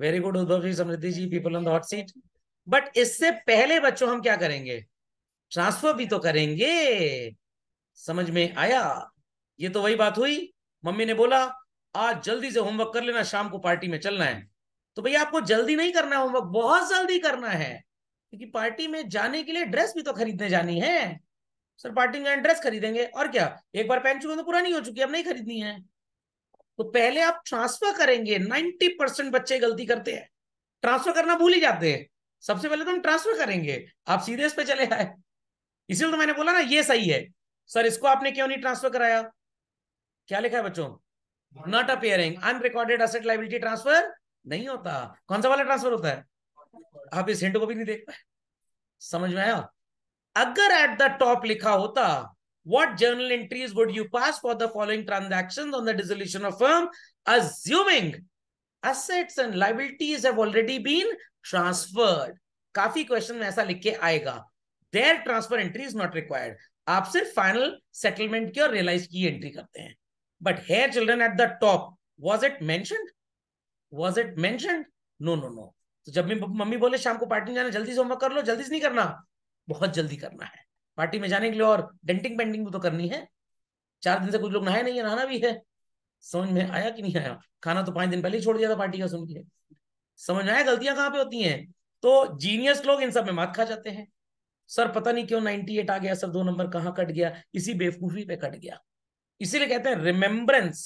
S1: very good Uddhav ji Samriddhi ji people on the hot seat but इससे पहले बच्चों हम क्या करेंगे ट्रांसफर भी तो करेंगे समझ में आया ये तो वही बात हुई मम्मी ने बोला आज जल्दी से होमवर्क कर लेना शाम को पार्टी में चलना है तो भैया आपको जल्दी नहीं करना है होमवर्क बहुत जल्दी करना है क्योंकि पार्टी में जाने के लिए ड्रेस भी तो खरीदने जानी है सर पार्टी में ड्रेस खरीदेंगे और क्या एक बार पहन चुके तो पुरानी हो चुकी अब नहीं खरीदनी है तो पहले आप ट्रांसफर करेंगे नाइनटी परसेंट बच्चे गलती करते हैं ट्रांसफर करना भूल ही जाते हैं सबसे पहले तो हम ट्रांसफर करेंगे आप सीरियस पे चले आए इसीलिए तो मैंने बोला ना ये सही है सर इसको आपने क्यों नहीं ट्रांसफर कराया क्या लिखा है बच्चों not appearing unrecorded asset liability transfer नहीं होता कौन सा वाला ट्रांसफर होता है आप इस हिंट को भी नहीं देख पाए समझ में आया अगर एट द टॉप लिखा होता what journal entries would you pass for the following transaction on the dissolution of firm assuming assets and liabilities have already been transferred काफी क्वेश्चन में ऐसा लिख के आएगा there transfer entry is not required आप सिर्फ फाइनल सेटलमेंट की और रियलाइज की एंट्री करते हैं but here children at the top was it mentioned was it mentioned no no no तो जब मम्मी बोले शाम को पार्टी में जाना जल्दी से होमवर्क कर लो जल्दी से नहीं करना बहुत जल्दी करना है पार्टी में जाने के लिए और डेंटिंग पेंटिंग भी तो करनी है चार दिन से कुछ लोग नहाए नहीं है नहाना भी है समझ में आया कि नहीं आया खाना तो पांच दिन पहले ही छोड़ दिया था पार्टी का सुन के समझ में आया गलतियां कहाँ पे होती हैं तो जीनियस लोग इन सब में मात खा जाते हैं सर पता नहीं क्यों 98 आ गया सर दो नंबर कहाँ कट गया इसी बेवकूफी पे कट गया इसीलिए कहते हैं रिमेम्बरेंस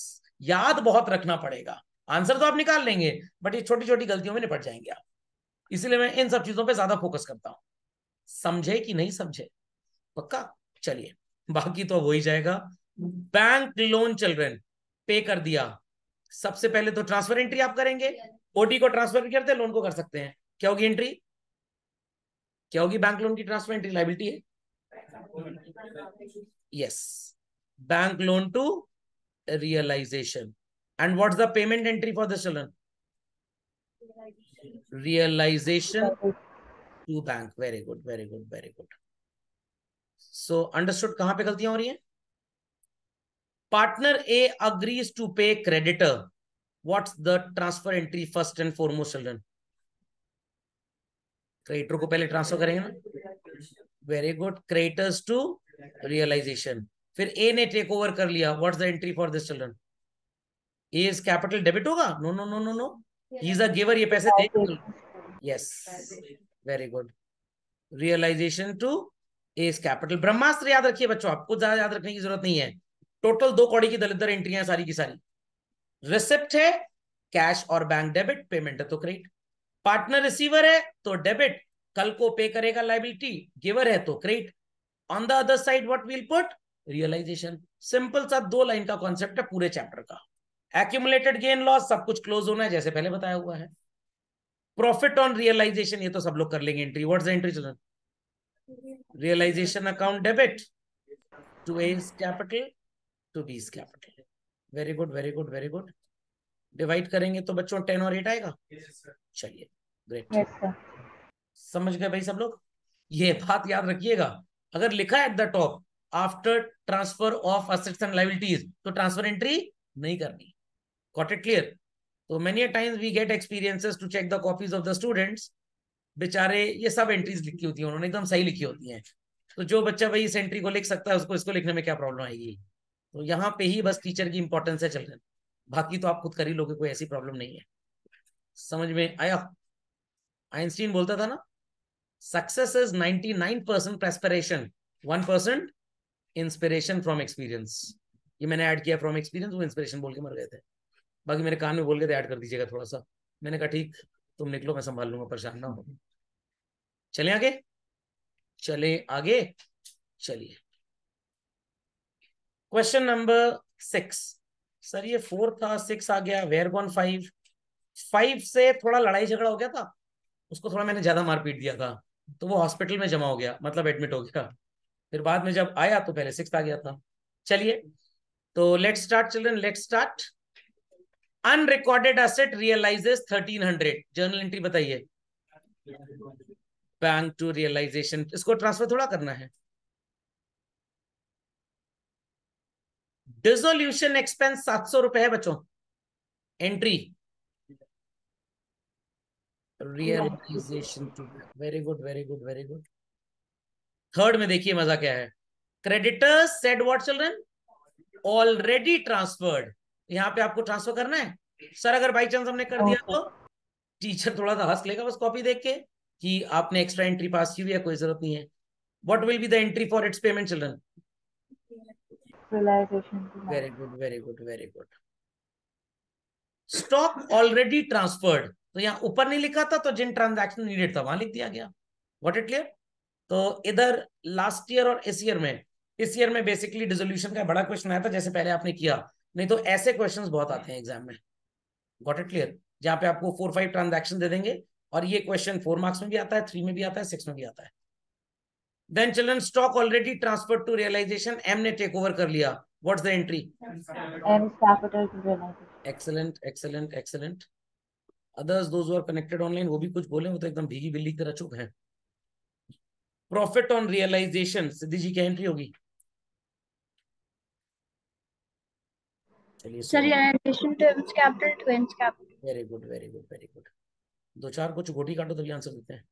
S1: याद बहुत रखना पड़ेगा आंसर तो आप निकाल लेंगे बट ये छोटी छोटी गलतियों में निपट जाएंगे आप इसीलिए मैं इन सब चीजों पर ज्यादा फोकस करता हूं समझे कि नहीं समझे पक्का चलिए बाकी तो हो ही जाएगा बैंक लोन चिल्ड्रेन पे कर दिया सबसे पहले तो ट्रांसफर एंट्री आप करेंगे ओडी को ट्रांसफर करते हैं लोन को कर सकते हैं क्या होगी एंट्री क्या होगी बैंक लोन की ट्रांसफर एंट्री लाइबिलिटी
S2: है
S1: yes bank loan to realisation and what's the payment entry for the loan realisation to bank very good very good very good so understood कहां पे गलतियां हो रही है partner A agrees to pay creditor what's the transfer entry first and foremost children creditor को पहले transfer
S2: करेंगे
S1: very good creditors to realisation फिर ए ने टेक ओवर कर लिया what's the entry for this children A is capital debit होगा no no no no no he is a giver ये पैसे दे yes very good realisation to A is capital ब्रह्मास्त्र याद रखिए बच्चों आपको ज्यादा याद रखने की जरूरत नहीं है टोटल दो कौड़ी की दलितर है सारी की सारी रिसिप्ट है कैश और बैंक डेबिट पेमेंट है तो क्रेडिट पार्टनर रिसीवर है तो डेबिट कल को पे करेगा लाइबिलिटी गिवर है तो credit on the other side what will put realisation simple सा दो लाइन का कॉन्सेप्ट है पूरे चैप्टर का एक्यूमुलेटेड गेन लॉस सब कुछ क्लोज होना है जैसे पहले बताया हुआ है प्रॉफिट ऑन रियलाइजेशन ये तो सब लोग कर लेंगे एंट्री व्हाट्स द एंट्री चलन realisation account debit to A's capital to B's capital very good very good very good divide करेंगे तो बच्चों टेन और एट आएगा yes, चलिए ग्रेट yes, समझ गए भाई सब लोग ये बात याद रखिएगा अगर लिखा है at the top after transfer of assets and liabilities तो ट्रांसफर एंट्री नहीं करनी कॉट इट क्लियर तो many times we get experiences to check the copies of the students बेचारे ये सब एंट्रीज लिखी होती है उन्होंने एकदम सही लिखी होती है तो जो बच्चा भाई इस एंट्री को लिख सकता है उसको इसको लिखने में क्या प्रॉब्लम आएगी तो यहाँ पे ही बस टीचर की इंपॉर्टेंस है चल रही बाकी तो आप खुद कर ही लोगे कोई ऐसी प्रॉब्लम नहीं है समझ में आया आइंस्टीन बोलता था ना success is ninety nine percent perspiration one percent inspiration from experience ये मैंने ऐड किया फ्रॉम एक्सपीरियंस वो इंस्पिरेशन बोल के मर गए थे बाकी मेरे कान में बोल के ऐड तो कर दीजिएगा थोड़ा सा मैंने कहा ठीक तुम निकलो मैं संभाल लूंगा परेशान ना हो चले आगे चले आगे चलिए क्वेश्चन नंबर सिक्स सर ये फोर था सिक्स आ गया वेयर गॉन फाइव फाइव से थोड़ा लड़ाई झगड़ा हो गया था उसको थोड़ा मैंने ज्यादा मारपीट दिया था तो वो हॉस्पिटल में जमा हो गया मतलब एडमिट हो गया फिर बाद में जब आया तो पहले सिक्स आ गया था चलिए तो let start children let start unrecorded asset realises thirteen hundred journal entry बताइए बैंक टू रियलाइजेशन इसको ट्रांसफर थोड़ा करना है डिजोल्यूशन एक्सपेंस सात सौ रुपए है बच्चों entry realisation very good very good very good third में देखिए मजा क्या है creditors said what children already transferred यहाँ पे आपको ट्रांसफर करना है सर अगर बाई चांस हमने कर दिया तो टीचर थोड़ा सा हंस लेगा बस कॉपी देख के कि आपने एक्स्ट्रा एंट्री पास की हुई है कोई जरूरत नहीं है what will be the entry for its payment children very good very good very good stock already transferred तो यहां ऊपर नहीं लिखा था तो जिन ट्रांजेक्शन नीडेड था वहां लिख दिया गया वॉट इट क्लियर तो इधर लास्ट ईयर और इस ईयर में इस ईयर में बेसिकली डिजोल्यूशन का बड़ा क्वेश्चन आया था जैसे पहले आपने किया नहीं तो ऐसे क्वेश्चन बहुत आते हैं एग्जाम में वॉट इट क्लियर जहाँ पे आपको फोर फाइव ट्रांजेक्शन दे देंगे और ये क्वेश्चन फोर मार्क्स में भी आता है थ्री में भी आता है सिक्स में भी आता है then children stock already transfer to realisation M ने टेक ओवर कर लिया what's the entry excellent excellent excellent others those are connected online वो भी कुछ बोले वो तो एकदम भीगी बिल्ली की तरह चुप है profit on realisation Siddhi ji क्या एंट्री होगी very good very good very good दो चार कुछ गोटी काटो तभी आंसर देते हैं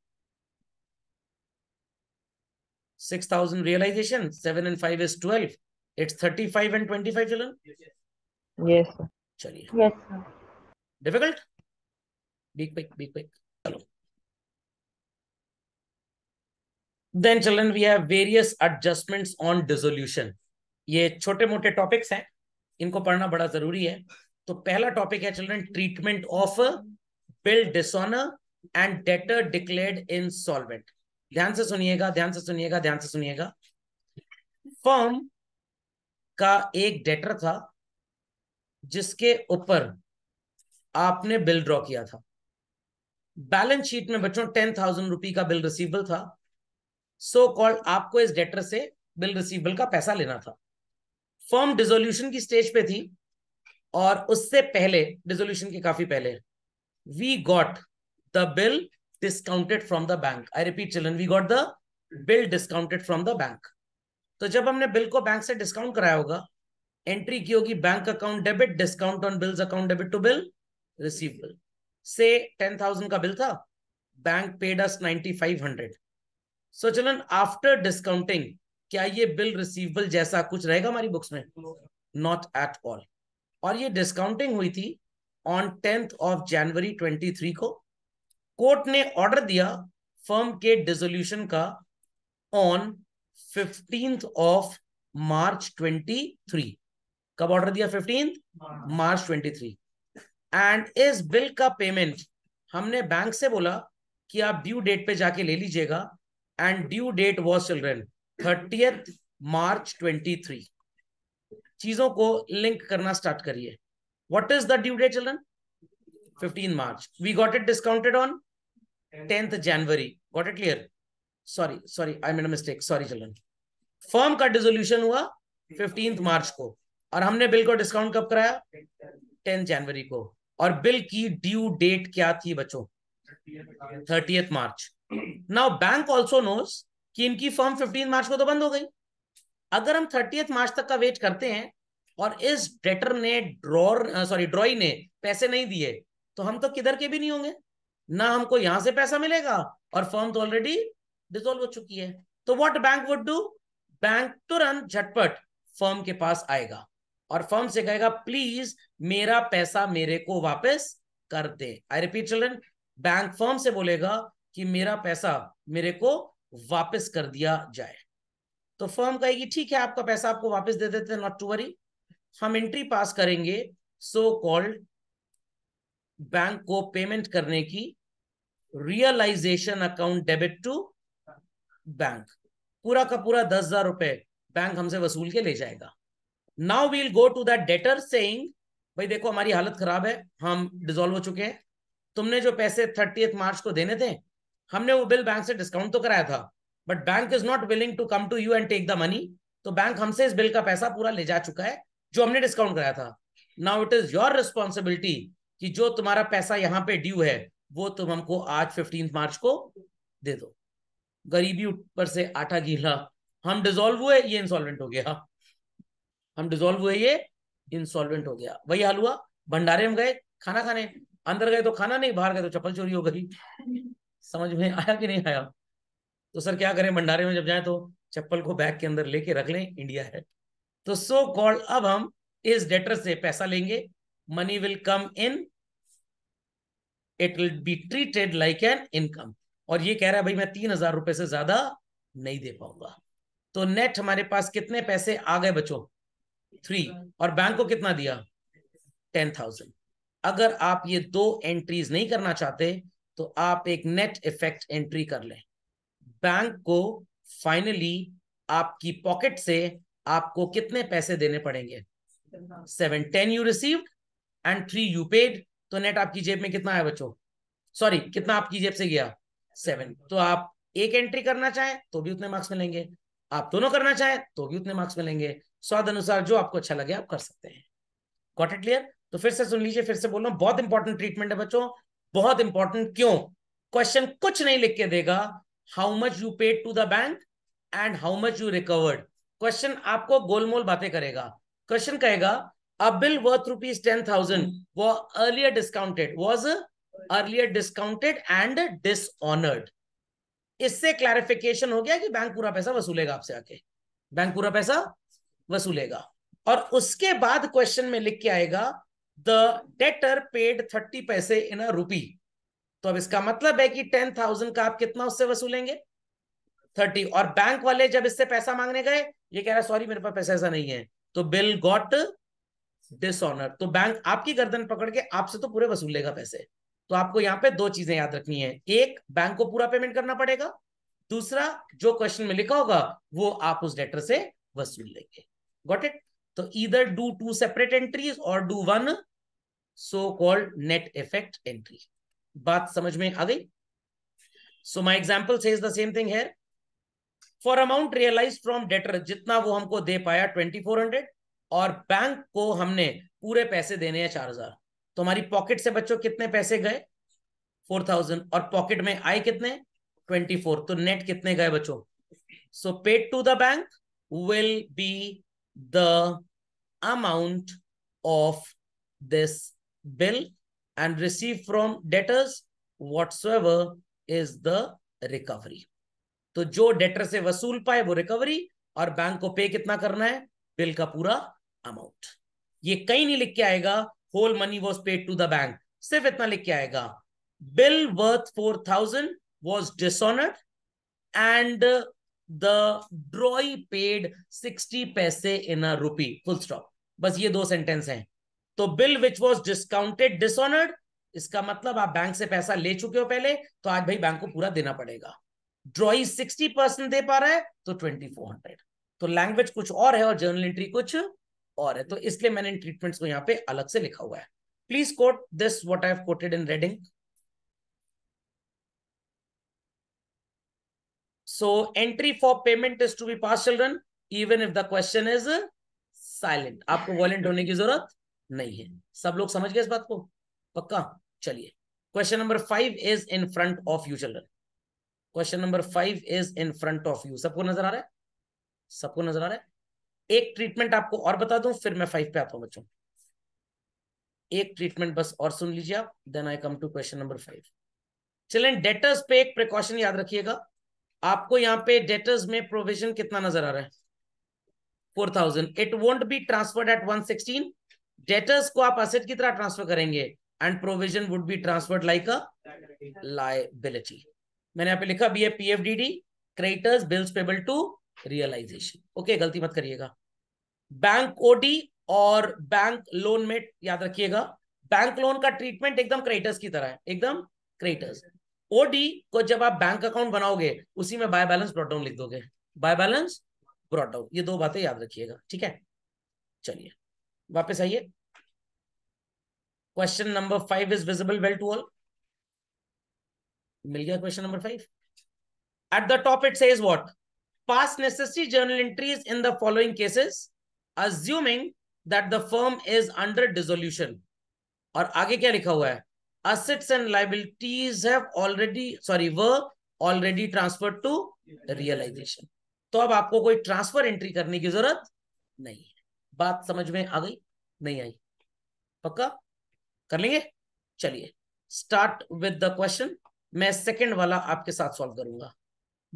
S1: six thousand realisation seven and five is twelve it's thirty five and twenty five चलन चलिए difficult be quick be quick चलो then children we have various adjustments on dissolution ये छोटे मोटे टॉपिक्स हैं इनको पढ़ना बड़ा जरूरी है तो पहला टॉपिक है children treatment of bill dishonour and debtor declared insolvent ध्यान से सुनिएगा ध्यान से सुनिएगा ध्यान से सुनिएगा फर्म का एक डेटर था जिसके ऊपर आपने बिल ड्रॉ किया था बैलेंस शीट में बच्चों टेन थाउजेंड रुपी का बिल रिसीवेबल था सो so कॉल्ड आपको इस डेटर से बिल रिसीवेबल का पैसा लेना था फॉर्म डिजोल्यूशन की स्टेज पे थी और उससे पहले डिजोल्यूशन के काफी पहले we got the bill discounted from the bank I repeat children we got the bill discounted from the bank तो जब हमने बिल को बैंक से डिस्काउंट कराया होगा एंट्री की होगी bank account debit discount on bills account debit to bill receivable से टेन थाउजेंड का बिल था bank paid us ninety five hundred so चलन आफ्टर डिस्काउंटिंग क्या ये बिल रिसीवेबल जैसा कुछ रहेगा हमारी बुक्स में नॉट एट ऑल और ये डिस्काउंटिंग हुई थी on tenth of January twenty three को कोर्ट ने ऑर्डर दिया फर्म के डिजोल्यूशन का on fifteen of March twenty three कब ऑर्डर दिया fifteenth March twenty three and इस बिल का पेमेंट हमने बैंक से बोला कि आप ड्यू डेट पे जाके ले लीजिएगा and due date was children thirtieth March twenty three चीजों को लिंक करना स्टार्ट करिए what is the due date children fifteen March we got it discounted on tenth January got it clear sorry sorry I made mistake sorry children firm का dissolution हुआ fifteenth March को और हमने bill को discount कब कराया tenth जनवरी को और बिल की ड्यू डेट क्या थी बच्चों thirtieth March now bank also knows कि इनकी फॉर्म फिफ्टीन मार्च को तो बंद हो गई अगर हम थर्टीएथ मार्च तक का वेट करते हैं और इस डेटर ने ड्रॉर सॉरी ड्रॉई ने पैसे नहीं दिए तो हम तो किधर के भी नहीं होंगे ना हमको यहां से पैसा मिलेगा और फॉर्म तो ऑलरेडी डिजोल्व हो चुकी है तो what bank would do bank तुरंत झटपट फॉर्म के पास आएगा और फर्म से कहेगा प्लीज मेरा पैसा मेरे को वापस कर दे I repeat children bank firm से बोलेगा कि मेरा पैसा मेरे को वापस कर दिया जाए तो फर्म कहेगी ठीक है आपका पैसा आपको वापस दे देते हैं नॉट टू वरी हम एंट्री पास करेंगे सो कॉल्ड बैंक को पेमेंट करने की realisation account debit to bank पूरा का पूरा दस हजार रुपए बैंक हमसे वसूल के ले जाएगा now we'll go to that debtor saying भाई देखो हमारी हालत खराब है हम डिजोल्व हो चुके हैं तुमने जो पैसे थर्टी मार्च को देने थे हमने वो बिल बैंक से डिस्काउंट तो कराया था but bank is not willing to come to you and take the money तो बैंक हमसे इस बिल का पैसा पूरा ले जा चुका है जो हमने डिस्काउंट कराया था now it is your responsibility कि जो तुम्हारा पैसा यहाँ पे ड्यू है वो तुम हमको आज फिफ्टीन मार्च को दे दो गरीबी ऊपर से आटा गीला हम डिजोल्व हुए ये इंसॉल्वेंट हो गया हम डिजोल्व हुए ये इंसॉल्वेंट हो गया वही हाल हुआ भंडारे में गए खाना खाने अंदर गए तो खाना नहीं बाहर गए तो चप्पल चोरी हो गई समझ में आया कि नहीं आया तो सर क्या करें भंडारे में जब जाए तो चप्पल को बैग के अंदर लेके रख लें इंडिया है तो सो कॉल्ड अब हम इस डेटर से पैसा लेंगे money will come in it will be treated like an income और ये कह रहा है भाई मैं तीन हजार रुपए से ज्यादा नहीं दे पाऊंगा तो नेट हमारे पास कितने पैसे आ गए बच्चों थ्री और बैंक को कितना दिया टेन थाउजेंड अगर आप ये दो एंट्रीज नहीं करना चाहते तो आप एक नेट इफेक्ट एंट्री कर लें बैंक को फाइनली आपकी पॉकेट से आपको कितने पैसे देने पड़ेंगे seven ten you receive and three you paid तो नेट आपकी जेब में कितना है बच्चों सॉरी कितना आपकी जेब से गया सेवन तो आप एक एंट्री करना चाहें तो भी उतने मार्क्स मिलेंगे आप दोनों करना चाहे तो भी उतने मार्क्स मिलेंगे स्वाद अनुसार जो आपको अच्छा लगे आप कर सकते हैं गॉट इट क्लियर तो फिर से सुन लीजिए फिर से बोल रहा हूं बहुत इंपॉर्टेंट ट्रीटमेंट है बच्चों बहुत इंपॉर्टेंट क्यों क्वेश्चन कुछ नहीं लिख के देगा how much you paid to the bank and how much you recovered question आपको गोलमोल बातें करेगा क्वेश्चन कहेगा a bill worth rupees ten thousand वो earlier discounted was earlier discounted and dishonoured इससे क्लैरिफिकेशन हो गया कि बैंक पूरा पैसा वसूलेगा आपसे आके बैंक पूरा पैसा वसूलेगा और उसके बाद क्वेश्चन में लिख के आएगा द डेटर पेड थर्टी पैसे इन अ रूपी तो अब इसका मतलब है कि टेन थाउजेंड का आप कितना उससे वसूलेंगे थर्टी और बैंक वाले जब इससे पैसा मांगने गए ये कह रहा सॉरी मेरे पास पैसा ऐसा नहीं है तो बिल गॉट डिसऑनर तो बैंक आपकी गर्दन पकड़ के आपसे तो पूरे वसूलेगा पैसे तो आपको यहाँ पे दो चीजें याद रखनी है एक बैंक को पूरा पेमेंट करना पड़ेगा दूसरा जो क्वेश्चन में लिखा होगा वो आप उस डेटर से वसूल लेंगे गॉट इट तो इधर डू टू सेपरेट एंट्रीज और do one so called net effect entry बात समझ में आ गई so my example says the same thing है for amount realise from debtor जितना वो हमको दे पाया ट्वेंटी फोर हंड्रेड और बैंक को हमने पूरे पैसे देने हैं चार हजार तो हमारी पॉकेट से बच्चों कितने पैसे गए फोर थाउजेंड और पॉकेट में आए कितने ट्वेंटी फोर तो नेट कितने गए बच्चों so paid to the bank will be the amount of this bill and receive from debtors what's is the recovery तो जो डेटर से वसूल पाए वो रिकवरी और बैंक को पे कितना करना है बिल का पूरा अमाउंट ये कहीं नहीं लिख के आएगा whole money was paid to the bank सिर्फ इतना लिख के आएगा bill worth four thousand was dishonoured and the drawee paid sixty पैसे इन अ रूपी फुल स्टॉप बस ये दो सेंटेंस हैं तो bill which was discounted dishonoured इसका मतलब आप बैंक से पैसा ले चुके हो पहले तो आज भाई बैंक को पूरा देना पड़ेगा ड्रॉई सिक्सटी परसेंट दे पा रहा है तो ट्वेंटी फोर हंड्रेड तो लैंग्वेज कुछ और है और जर्नल एंट्री कुछ और है तो इसलिए मैंने इन ट्रीटमेंट्स को यहाँ पे अलग से लिखा हुआ है please quote this what I have quoted in reading So entry for payment is to be passed children, even if the question is silent. आपको वॉलेंट होने की जरूरत नहीं है सब लोग समझ गए इस बात को पक्का चलिए question number five is in front of you children question number five is in front of you सबको नजर आ रहा है सबको नजर आ रहा है एक ट्रीटमेंट आपको और बता दूं फिर मैं फाइव पे आता हूं बच्चों एक ट्रीटमेंट बस और सुन लीजिए आप then I come to question number five चलें डेटर्स पे एक प्रिकॉशन याद रखिएगा आपको यहाँ पे डेटर्स में प्रोविजन कितना नजर आ रहा है four thousand it won't be transferred at one sixteen debtors को आप असेट की तरह ट्रांसफर करेंगे and provision would be transferred like a liability मैंने यहाँ पे लिखा B A P F D D creditors bills payable to realisation okay गलती मत करिएगा बैंक ओडी और बैंक लोन में याद रखिएगा बैंक लोन का ट्रीटमेंट एकदम क्रेडिटर्स की तरह है एकदम क्रेडिटर्स ओडी को जब आप बैंक अकाउंट बनाओगे उसी में बाय बैलेंस ब्रॉट डाउन लिख दोगे बाय बैलेंस ब्रॉट डाउन ये दो बातें याद रखिएगा ठीक है चलिए वापस आइए question number five is visible well to all मिल गया question number five at the top it says what pass necessary journal entries in the following cases assuming that the firm is under dissolution और आगे क्या लिखा हुआ है assets and liabilities have already sorry were already transferred to realization तो अब आपको कोई ट्रांसफर एंट्री करने की जरूरत नहीं है बात समझ में आ गई नहीं आई पक्का कर लेंगे चलिए स्टार्ट विद द क्वेश्चन मैं सेकंड वाला आपके साथ सॉल्व करूंगा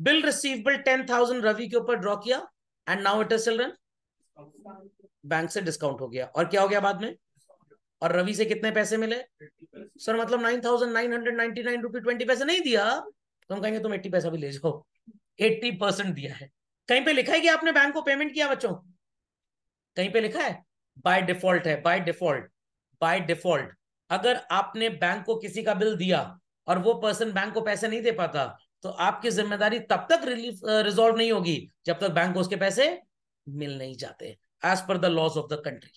S1: bill receivable ten thousand Ravi के ऊपर ड्रॉ किया and now it is children bank से डिस्काउंट हो गया और क्या हो गया बाद में और रवि से कितने पैसे मिले सर मतलब nine thousand nine hundred ninety nine rupee twenty पैसे नहीं दिया तो हम कहेंगे तुम एट्टी पैसा भी ले जाओ एट्टी परसेंट दिया है कहीं पे लिखा है कि आपने बैंक को पेमेंट किया बच्चों कहीं पे लिखा है बाय डिफॉल्ट है बाय डिफॉल्ट बाय डिफॉल्ट अगर आपने बैंक को किसी का बिल दिया और वो पर्सन बैंक को पैसे नहीं दे पाता तो आपकी जिम्मेदारी तब तक रिलीफ रिजोल्व नहीं होगी जब तक बैंक को उसके पैसे मिल नहीं जाते as per the laws of the country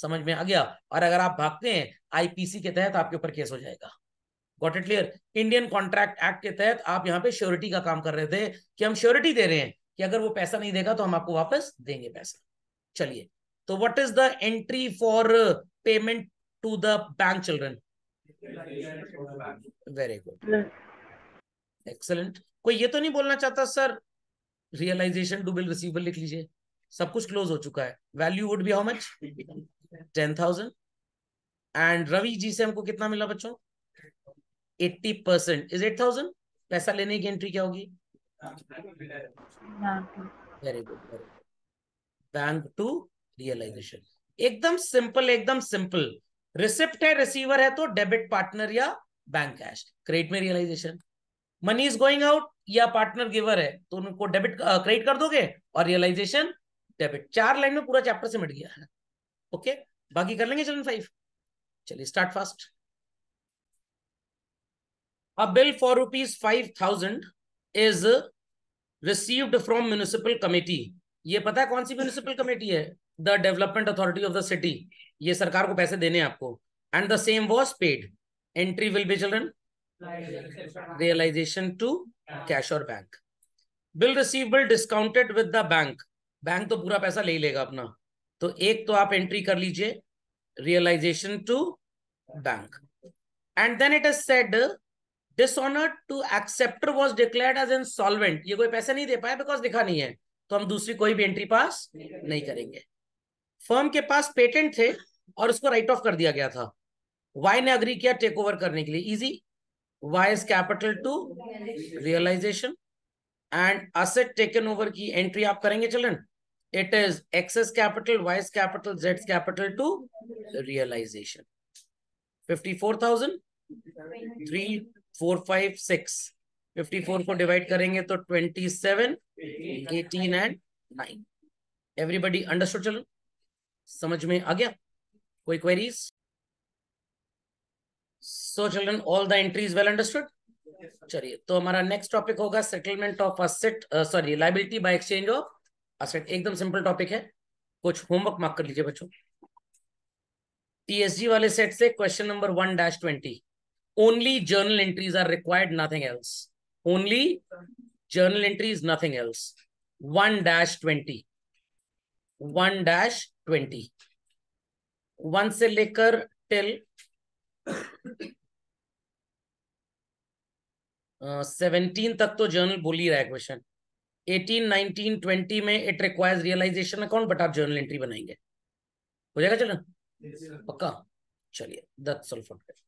S1: समझ में आ गया और अगर आप भागते हैं आईपीसी के तहत आपके ऊपर केस हो जाएगा got it clear Indian contract act के तहत आप यहाँ पे श्योरिटी का काम कर रहे थे कि हम श्योरिटी दे रहे हैं कि अगर वो पैसा नहीं देगा तो हम आपको वापस देंगे पैसा चलिए तो what is the entry for payment to the bank children very good excellent कोई ये तो नहीं बोलना चाहता sir realisation to bill receiver लिख लीजिए सब कुछ क्लोज हो चुका है value would be how much ten thousand and Ravi ji से हमको कितना मिला बच्चों eighty percent is eight thousand पैसा लेने की एंट्री क्या होगी very good bank to realisation एकदम सिंपल एकदम सिंपल रिसिप्ट है रिसीवर है तो डेबिट पार्टनर या बैंक कैश क्रेडिट में realisation money is going out या पार्टनर गिवर है तो उनको डेबिट क्रेडिट uh, कर दोगे और रियलाइजेशन डेबिट चार लाइन में पूरा चैप्टर से मिट गया है ओके बाकी कर लेंगे चलन फाइव चलिए start fast a bill for rupees five thousand is received from municipal committee ये पता है कौन सी म्यूनिसिपल कमेटी है the development authority of the city ये सरकार को पैसे देने आपको and the same was paid entry will be children realisation to cash और bank bill receivable discounted with the bank bank तो पूरा पैसा ले लेगा अपना तो एक तो आप एंट्री कर लीजिए realisation to bank and then it is said dishonour to acceptor was declared as an solvent ये कोई पैसा नहीं दे पाया बिकॉज दिखा नहीं है तो हम दूसरी कोई भी एंट्री पास नहीं करेंगे फर्म के पास पेटेंट थे और उसको राइट ऑफ कर दिया गया था वाई ने अग्री किया टेक ओवर करने के लिए easy why is capital to realisation and asset taken over की एंट्री आप करेंगे चलन it is excess capital Y's capital Z capital to realisation fifty four thousand three four five six fifty four को divide करेंगे तो twenty seven
S2: eighteen
S1: and nine everybody understood चलन समझ में आ गया कोई क्वेरीज सो चलन all the entries well understood चलिए तो हमारा नेक्स्ट टॉपिक होगा settlement of asset sorry liability by exchange of asset एकदम सिंपल टॉपिक है कुछ होमवर्क मार्क कर लीजिए बच्चों टीएसजी वाले सेट से question number one dash twenty only journal entries are required nothing else only journal entries nothing else one dash twenty one dash twenty one से लेकर टिल सेवनटीन तक तो जर्नल बोल ही रहा है क्वेश्चन एटीन नाइनटीन ट्वेंटी में it requires realisation account but आप जर्नल एंट्री बनाएंगे हो जाएगा चलो पक्का चलिए दैट्स ऑल फॉर